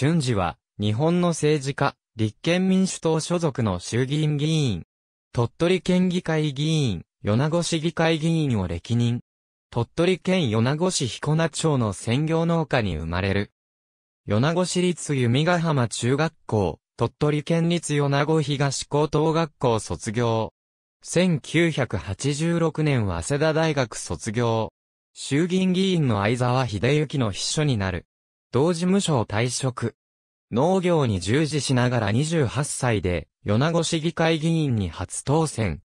俊治は、日本の政治家、立憲民主党所属の衆議院議員、鳥取県議会議員、米子市議会議員を歴任。鳥取県米子市彦名町の専業農家に生まれる。米子市立弓ヶ浜中学校、鳥取県立米子東高等学校卒業。1986年早稲田大学卒業。衆議院議員の相沢秀幸の秘書になる。同事務所を退職。農業に従事しながら28歳で、米子市議会議員に初当選。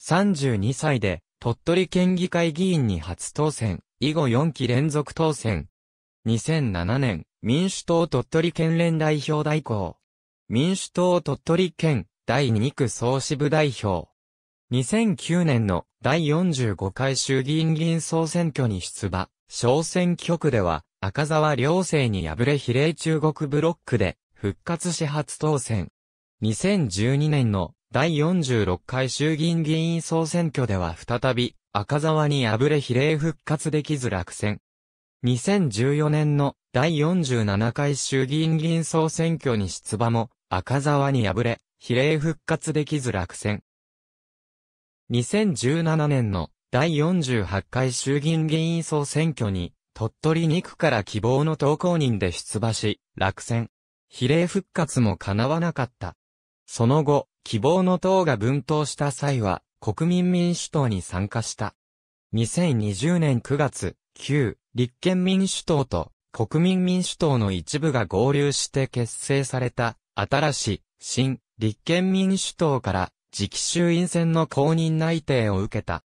32歳で、鳥取県議会議員に初当選、以後4期連続当選。2007年、民主党鳥取県連代表代行。民主党鳥取県第2区総支部代表。2009年の第45回衆議院議員総選挙に出馬、小選挙区では赤沢良生に敗れ比例中国ブロックで復活し初当選。2012年の第46回衆議院議員総選挙では再び赤沢に敗れ比例復活できず落選。2014年の第47回衆議院議員総選挙に出馬も赤沢に敗れ比例復活できず落選。2017年の第48回衆議院議員総選挙に鳥取2区から希望の投稿人で出馬し、落選。比例復活も叶わなかった。その後、希望の党が分党した際は、国民民主党に参加した。2020年9月、旧立憲民主党と国民民主党の一部が合流して結成された、新しい、新、立憲民主党から、次期衆院選の公認内定を受けた。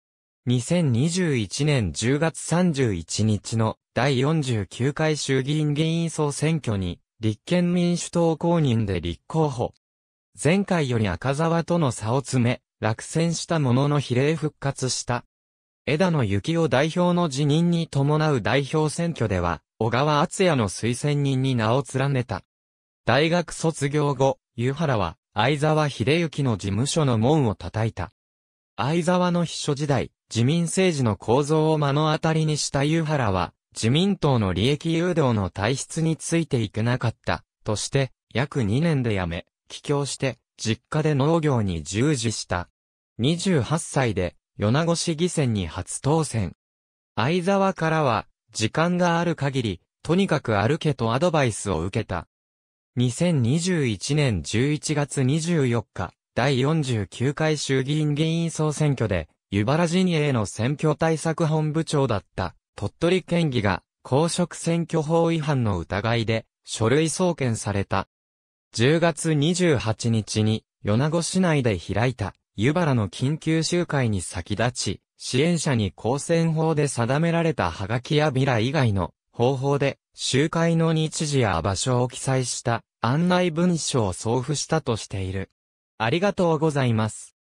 2021年10月31日の第49回衆議院議員総選挙に、立憲民主党公認で立候補。前回より赤沢との差を詰め、落選したものの比例復活した。枝野幸男代表の辞任に伴う代表選挙では、小川厚也の推薦人に名を連ねた。大学卒業後、湯原は、相沢秀幸の事務所の門を叩いた。相沢の秘書時代、自民政治の構造を目の当たりにした湯原は、自民党の利益誘導の体質についていけなかった、として、約2年で辞め、帰郷して、実家で農業に従事した。28歳で、米子市議選に初当選。相沢からは、時間がある限り、とにかく歩けとアドバイスを受けた。2021年11月24日、第49回衆議院議員総選挙で、湯原陣営の選挙対策本部長だった、鳥取県議が、公職選挙法違反の疑いで、書類送検された。10月28日に、米子市内で開いた、湯原の緊急集会に先立ち、支援者に公選法で定められたハガキやビラ以外の方法で、集会の日時や場所を記載した案内文書を送付したとしている。ありがとうございます。